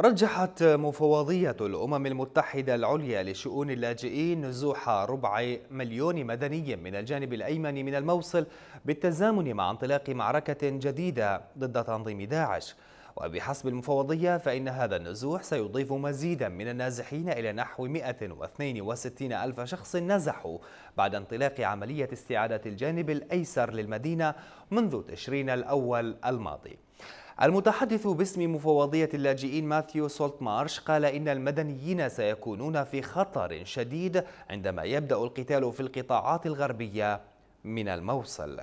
رجحت مفوضية الأمم المتحدة العليا لشؤون اللاجئين نزوح ربع مليون مدني من الجانب الأيمن من الموصل بالتزامن مع انطلاق معركة جديدة ضد تنظيم داعش وبحسب المفوضية فإن هذا النزوح سيضيف مزيدا من النازحين إلى نحو 162 ألف شخص نزحوا بعد انطلاق عملية استعادة الجانب الأيسر للمدينة منذ تشرين الأول الماضي المتحدث باسم مفوضية اللاجئين ماثيو سولتمارش قال إن المدنيين سيكونون في خطر شديد عندما يبدأ القتال في القطاعات الغربية من الموصل